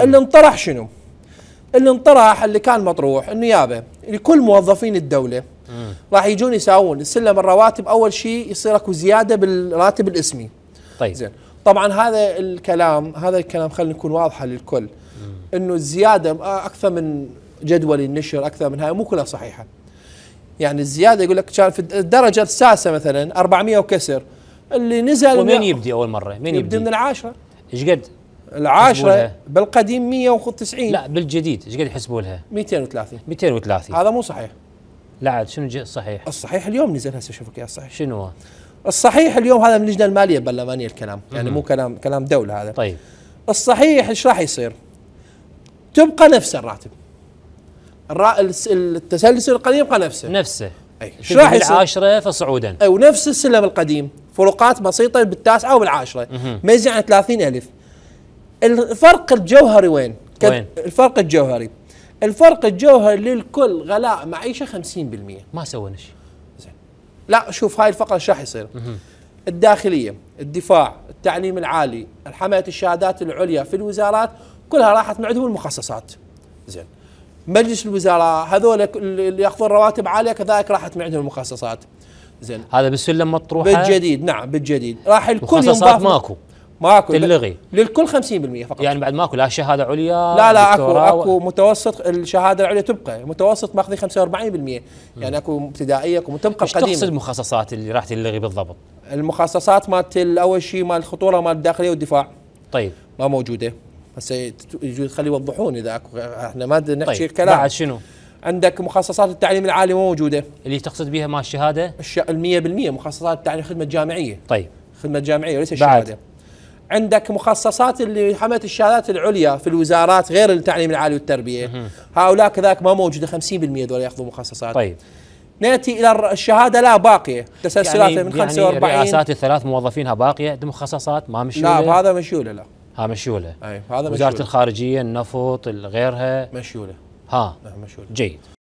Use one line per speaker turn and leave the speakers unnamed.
اللي انطرح شنو؟ اللي انطرح اللي كان مطروح النيابه لكل موظفين الدوله راح يجون يساوون سلم الرواتب اول شيء يصير اكو زياده بالراتب الاسمي طيب زين طبعا هذا الكلام هذا الكلام خلينا نكون واضحه للكل انه الزياده اكثر من جدول النشر اكثر من هاي مو كلها صحيحه يعني الزياده يقول لك كان في الدرجه الساسه مثلا 400 وكسر اللي نزل ومين يبدي اول مره؟ مين يبدي؟ يبدي من العاشره ايش قد؟ العاشره بالقديم 190 لا بالجديد ايش قاعد يحسبوا لها؟ 230 230 هذا مو صحيح لا عاد شنو الصحيح؟ الصحيح اليوم نزل هسه اشوفك يا الصحيح شنو الصحيح اليوم هذا من اللجنه الماليه البرلمانيه الكلام يعني مو كلام كلام دوله هذا طيب الصحيح ايش راح يصير؟ تبقى نفس الراتب التسلسل القديم يبقى نفسه نفسه ايش راح يصير؟ بالعاشره فصعودا اي ونفس السلم القديم فروقات بسيطه بالتاسعه وبالعاشره ميزه عن 30000 الفرق الجوهري وين؟ وين؟ الفرق الجوهري الفرق الجوهري للكل غلاء معيشه 50% ما سوينا شيء زين لا شوف هاي الفقره ايش راح يصير؟ الداخليه، الدفاع، التعليم العالي، حمايه الشهادات العليا في الوزارات كلها راحت من عندهم المخصصات. زين مجلس الوزراء هذول اللي ياخذون رواتب عاليه كذلك راحت من عندهم المخصصات. زين هذا بالسلم مطروحه بالجديد نعم بالجديد راح الكل مخصصات ماكو ماكو تلغي للكل 50% فقط يعني بعد ماكو لا شهاده عليا لا لا اكو اكو متوسط الشهاده العليا تبقى متوسط ماخذين 45% يعني اكو ابتدائيه اكو تبقى ايش تقصد المخصصات اللي راح تلغي بالضبط؟ المخصصات مالت اول شيء مال الخطوره مال الداخليه والدفاع طيب ما موجوده هسه يجوز خلي يوضحون اذا اكو احنا ما نحكي طيب. الكلام بعد شنو؟ عندك مخصصات التعليم العالي مو موجوده اللي تقصد بها ما الشهاده؟ ال 100% مخصصات التعليم خدمه جامعيه طيب خدمه جامعيه وليس الشهاده بعد. عندك مخصصات اللي حملت الشهادات العليا في الوزارات غير التعليم العالي والتربية هؤلاء كذلك ما موجودة 50% دول يأخذوا مخصصات طيب ناتي الى الشهاده لا باقيه تسلسلات يعني من 45 يعني رئاسات الثلاث موظفينها باقيه مخصصات ما مشوله لا هذا مشوله لا ها مشوله اي هذا مشوله وزاره الخارجيه النفط غيرها مشوله ها مشيوله مشوله جيد